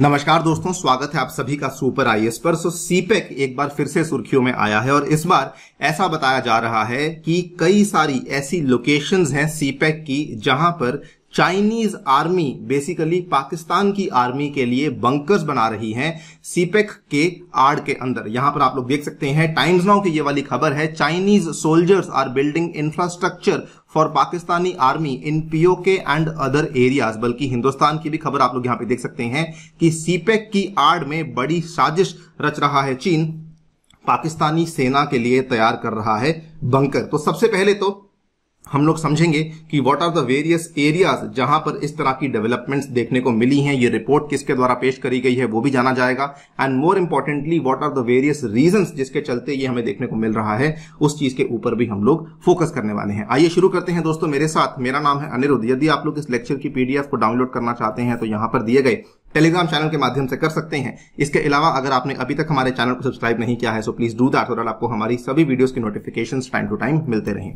नमस्कार दोस्तों स्वागत है आप सभी का सुपर एस पर सो सीपेक e एक बार फिर से सुर्खियों में आया है और इस बार ऐसा बताया जा रहा है कि कई सारी ऐसी लोकेशंस हैं सीपेक e की जहां पर चाइनीज आर्मी बेसिकली पाकिस्तान की आर्मी के लिए बंकर्स बना रही है सीपेक e के आड़ के अंदर यहां पर आप लोग देख सकते हैं टाइम्स नाउ की ये वाली खबर है Chinese soldiers are building infrastructure for Pakistani army in POK and other areas बल्कि हिंदुस्तान की भी खबर आप लोग यहां पर देख सकते हैं कि सीपेक e की आड़ में बड़ी साजिश रच रहा है चीन पाकिस्तानी सेना के लिए तैयार कर रहा है बंकर तो सबसे पहले तो हम लोग समझेंगे कि what are the various areas जहां पर इस तरह की डेवलपमेंट्स देखने को मिली हैं ये रिपोर्ट किसके द्वारा पेश करी गई है वो भी जाना जाएगा and more importantly what are the various reasons जिसके चलते ये हमें देखने को मिल रहा है उस चीज के ऊपर भी हम लोग फोकस करने वाले हैं आइए शुरू करते हैं दोस्तों मेरे साथ मेरा नाम है अनिरुद्ध यदि आप लोग इस लेक्चर की पीडीएफ को डाउनलोड करना चाहते हैं तो यहां पर दिए गए टेलीग्राम चैनल के माध्यम से कर सकते हैं इसके अलावा अगर आपने अभी तक हमारे चैनल को सब्सक्राइब नहीं किया है सो प्लीज डू दैट और आपको हमारी सभी वीडियोस की नोटिफिकेशन टाइम टू टाइम मिलते रहें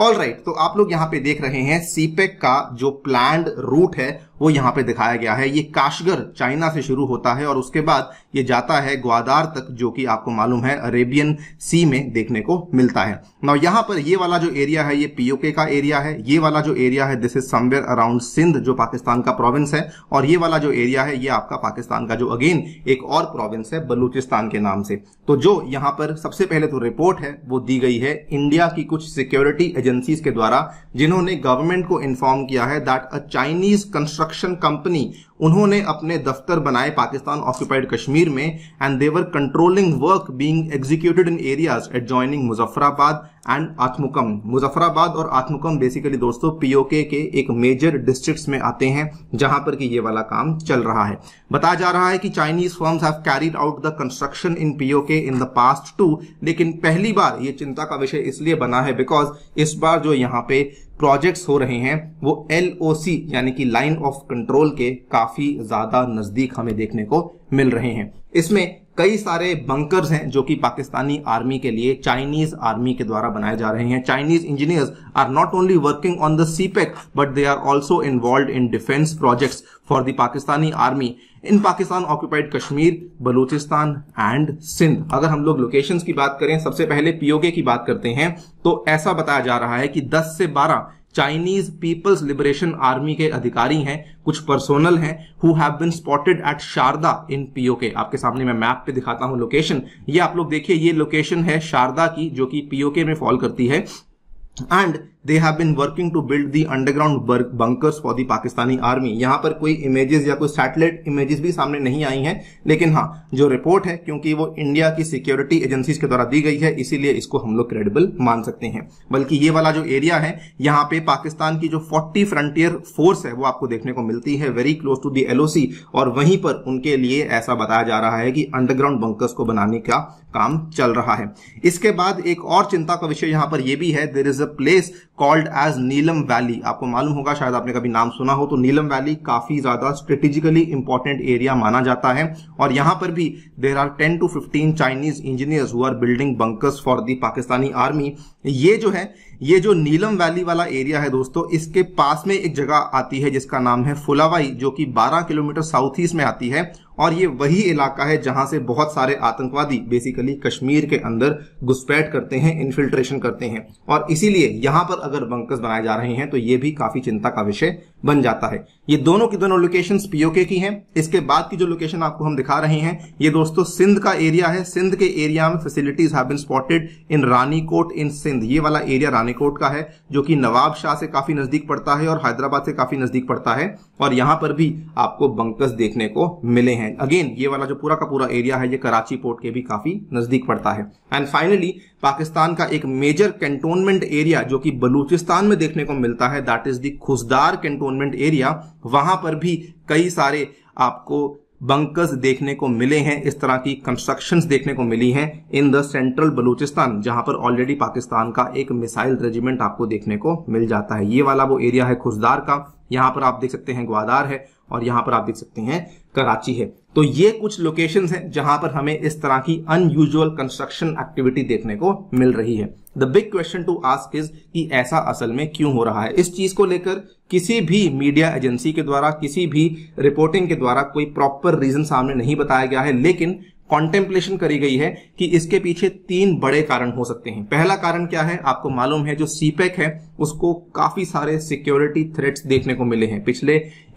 ऑल राइट right, तो आप लोग यहां पे देख रहे हैं सीपेक e e e का जो प्लान रूट है वो यहाँ पे दिखाया गया है ये काशगर चाइना से शुरू होता है और उसके बाद ये जाता है ग्वादार तक जो कि आपको मालूम है अरेबियन सी में देखने को मिलता है ना यहाँ पर ये वाला जो एरिया है ये पीओके का एरिया है ये वाला जो एरिया है this is somewhere around Sindh जो पाकिस्तान का प्रोविंस है और ये वाला जो एरिया है ये आपका पाकिस्तान का जो अगेन एक और प्रोविंस है बलूचिस्तान के नाम से तो जो यहाँ पर सबसे पहले तो रिपोर्ट है वो दी गई है इंडिया की कुछ सिक्योरिटी एजेंसी के द्वारा जिन्होंने गवर्नमेंट को इन्फॉर्म किया है that a Chinese construct construction company उन्होंने अपने दफ्तर बनाए पाकिस्तान ऑक्यूपाइड कश्मीर में and their controlling work being executed in areas at joining Muzaffarabad and Athmuqam Muzaffarabad और आत्मुकम बेसिकली दोस्तों पीओके के एक मेजर डिस्ट्रिक्ट्स में आते हैं जहां पर कि ये वाला काम चल रहा है बताया जा रहा है कि Chinese firms have carried out the construction in POK in the past too लेकिन पहली बार ये चिंता का विषय इसलिए बना है बिकॉज इस बार जो यहाँ पे प्रोजेक्ट्स हो रहे हैं वो एल यानी कि लाइन ऑफ कंट्रोल के काफी ज्यादा नजदीक हमें देखने को मिल रहे हैं इसमें कई सारे बंकर्स हैं जो कि पाकिस्तानी आर्मी के लिए चाइनीज आर्मी के द्वारा बनाए जा रहे हैं Chinese engineers are not only working on the CPEC but they are also involve in defence projects for the Pakistani army in Pakistan occupied Kashmir Balochistan and Sindh अगर हम लोग लोकेशंस की बात करें सबसे पहले पीओके की बात करते हैं तो ऐसा बताया जा रहा है कि 10 से 12 चाइनीज पीपल्स लिबरेशन आर्मी के अधिकारी हैं कुछ पर्सोनल हैं who have been spotted at Sharda in POK आपके सामने मैं मैप पे दिखाता हूं लोकेशन ये आप लोग देखिए ये लोकेशन है शारदा की जो कि पीओके में फॉल करती है and they have been working to build the underground bunkers for the Pakistani army यहां पर कोई इमेजेस या कोई सैटेलाइट इमेजेस भी सामने नहीं आई है लेकिन हाँ जो रिपोर्ट है क्योंकि वो इंडिया की सिक्योरिटी एजेंसी के द्वारा दी गई है इसीलिए इसको हम लोग क्रेडिबल मान सकते हैं बल्कि ये वाला जो एरिया है यहाँ पे पाकिस्तान की जो फोर्टी फ्रंटियर फोर्स है वो आपको देखने को मिलती है very close to the L OC और वहीं पर उनके लिए ऐसा बताया जा रहा है कि अंडरग्राउंड बंकर्स को बनाने का काम चल रहा है इसके बाद एक और चिंता का विषय यहां पर यह भी है there is a place called as Neelam valley आपको मालूम होगा शायद आपने कभी नाम सुना हो तो नीलम वैली काफी ज्यादा स्ट्रेटेजिकली इंपॉर्टेंट एरिया माना जाता है और यहां पर भी there are ten to fifteen Chinese engineers who are building bunkers for the Pakistani army ये जो है ये जो नीलम वैली वाला एरिया है दोस्तों इसके पास में एक जगह आती है जिसका नाम है फुलावाई जो कि 12 किलोमीटर साउथ ईस्ट में आती है और ये वही इलाका है जहां से बहुत सारे आतंकवादी बेसिकली कश्मीर के अंदर घुसपैठ करते हैं इन्फिल्ट्रेशन करते हैं और इसीलिए यहां पर अगर बंकर्स बनाए जा रहे हैं तो ये भी काफी चिंता का विषय बन जाता है ये दोनों की दोनों लोकेशन पीओके की हैं इसके बाद की जो लोकेशन आपको हम दिखा रहे हैं ये दोस्तों सिंध का एरिया है सिंध के एरिया में facilities have been spotted in Ranikot in Sindh ये वाला एरिया रानीकोट का है जो कि नवाब शाह से काफी नजदीक पड़ता है और हैदराबाद से काफी नजदीक पड़ता है और यहां पर भी आपको बंकस देखने को मिले हैं हैं अगेन ये वाला जो पूरा का पूरा एरिया है ये कराची पोर्ट के भी काफी नजदीक पड़ता है एंड फाइनली पाकिस्तान का एक मेजर कैंटोनमेंट एरिया जो कि बलूचिस्तान में देखने को मिलता है that is Dusdar cantonment area वहां पर भी कई सारे आपको बंकर्स देखने को मिले हैं इस तरह की कंस्ट्रक्शंस देखने को मिली हैं इन द सेंट्रल बलूचिस्तान जहां पर ऑलरेडी पाकिस्तान का एक मिसाइल रेजिमेंट आपको देखने को मिल जाता है ये वाला वो एरिया है खुशदार का यहां पर आप देख सकते हैं ग्वादार है और यहां पर आप देख सकते हैं कराची है तो ये कुछ लोकेशन हैं जहां पर हमें इस तरह की अनयूजल कंस्ट्रक्शन एक्टिविटी देखने को मिल रही है the big question to ask is कि ऐसा असल में क्यों हो रहा है इस चीज को लेकर किसी भी मीडिया एजेंसी के द्वारा किसी भी रिपोर्टिंग के द्वारा कोई प्रॉपर रीजन सामने नहीं बताया गया है लेकिन कॉन्टेम्पलेशन करी गई है कि इसके पीछे तीन बड़े कारण हो सकते हैं पहला कारण क्या है आपको मालूम है जो सीपेक e है उसको काफी सारे सिक्योरिटी थ्रेट्स देखने को मिले हैं पिछले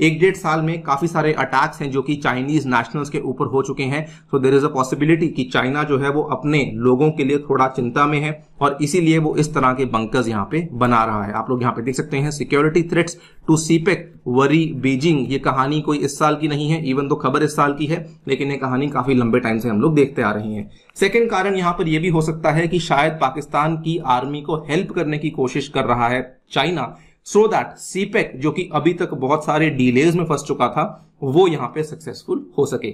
एक डेढ़ साल में काफी सारे अटैक्स हैं जो कि चाइनीज नेशनल्स के ऊपर हो चुके हैं so there is a possibility कि चाइना जो है वो अपने लोगों के लिए थोड़ा चिंता में है और इसीलिए वो इस तरह के बंकर्स यहाँ पे बना रहा है आप लोग यहाँ पे देख सकते हैं security threats to CPEC worry Beijing ये कहानी कोई इस साल की नहीं है इवन तो खबर इस साल की है लेकिन ये कहानी काफी लंबे टाइम से हम लोग देखते आ रहे हैं सेकेंड कारण यहाँ पर यह भी हो सकता है कि शायद पाकिस्तान की आर्मी को हेल्प करने की कोशिश कर रहा है चाइना सो दैट सीपेक जो कि अभी तक बहुत सारे डीलेज में फंस चुका था वो यहाँ पे सक्सेसफुल हो सके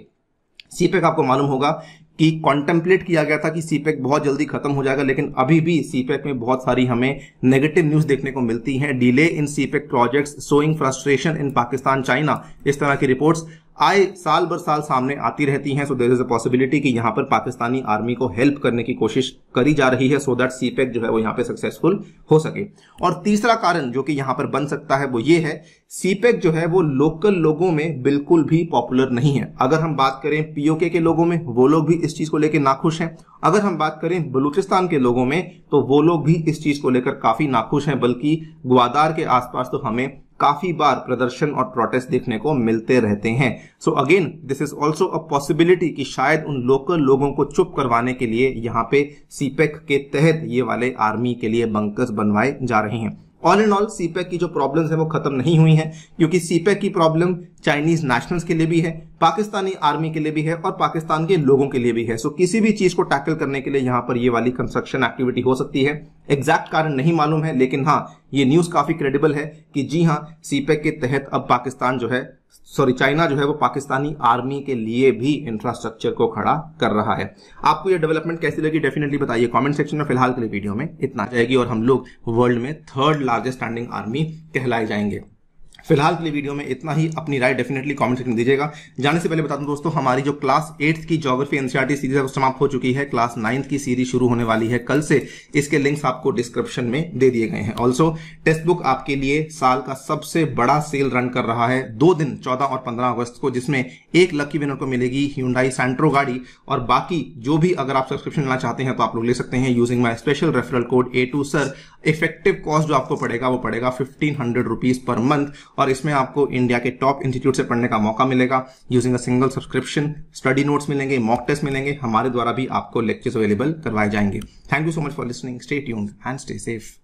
सीपेक e आपको मालूम होगा कि कॉन्टेम्पलेट किया गया था कि सीपेक e बहुत जल्दी खत्म हो जाएगा लेकिन अभी भी सीपेक e में बहुत सारी हमें नेगेटिव न्यूज देखने को मिलती है delay in CPEC projects sowing frustration in Pakistan China इस तरह की रिपोर्ट्स आए साल बर साल सामने आती रहती हैं so there is a possibility कि यहाँ पर पाकिस्तानी आर्मी को हेल्प करने की कोशिश करी जा रही है सो दैट सी जो है वो यहाँ पे सक्सेसफुल हो सके और तीसरा कारण जो कि यहाँ पर बन सकता है वो ये है सीपेक e जो है वो लोकल लोगों में बिल्कुल भी पॉपुलर नहीं है अगर हम बात करें पीओके के लोगों में वो लोग भी इस चीज को लेकर नाखुश हैं अगर हम बात करें बलूचिस्तान के लोगों में तो वो लोग भी इस चीज को लेकर काफी नाखुश हैं बल्कि ग्वादार के आसपास तो हमें काफी बार प्रदर्शन और प्रोटेस्ट देखने को मिलते रहते हैं so again this is also a possibility कि शायद उन लोकल लोगों को चुप करवाने के लिए यहाँ पे सीपेक e के तहत ये वाले आर्मी के लिए बंकर्स बनवाए जा रहे हैं ऑल एंड ऑल सीपेक की जो प्रॉब्लम्स है वो खत्म नहीं हुई है क्योंकि सीपेक e की प्रॉब्लम चाइनीज नेशनल्स के लिए भी है पाकिस्तानी आर्मी के लिए भी है और पाकिस्तान के लोगों के लिए भी है सो किसी भी चीज को टैकल करने के लिए यहाँ पर ये वाली कंस्ट्रक्शन एक्टिविटी हो सकती है एग्जैक्ट कारण नहीं मालूम है लेकिन हाँ ये न्यूज काफी क्रेडिबल है कि जी हाँ सीपेक e के तहत अब पाकिस्तान जो है सॉरी चाइना जो है वो पाकिस्तानी आर्मी के लिए भी इंफ्रास्ट्रक्चर को खड़ा कर रहा है आपको ये डेवलपमेंट कैसी लगी डेफिनेटली बताइए कमेंट सेक्शन में फिलहाल के लिए वीडियो में इतना जाएगी और हम लोग वर्ल्ड में थर्ड लार्जेस्ट स्टैंडिंग आर्मी कहलाए जाएंगे फिलहाल के लिए वीडियो में इतना ही अपनी राय डेफिनेटली कमेंट सेक्शन दीजिएगा जाने से पहले बता दूं दोस्तों हमारी जो क्लास एट्थ की जोग्राफी एनसीआरटी सीरीज है समाप्त हो चुकी है क्लास नाइन्थ की सीरीज शुरू होने वाली है कल से इसके लिंक्स आपको डिस्क्रिप्शन में दे दिए गए हैं ऑल्सो टेक्स्ट बुक आपके लिए साल का सबसे बड़ा सेल रन कर रहा है दो दिन चौदह और पंद्रह अगस्त को जिसमें एक लकी विनर को मिलेगी ह्यूडाई सेंट्रो गाड़ी और बाकी जो भी अगर आप सब्सक्रिप्शन लेना चाहते हैं तो आप लोग ले सकते हैं using my special referral code A two sir effective cost जो आपको पड़ेगा वो पड़ेगा fifteen hundred rupees per month और इसमें आपको इंडिया के टॉप इंस्टीट्यूट से पढ़ने का मौका मिलेगा using a single subscription study notes मिलेंगे मॉक टेस्ट मिलेंगे हमारे द्वारा भी आपको लेक्चर्स अवेलेबल करवाए जाएंगे thank you so much for listening stay tuned and stay safe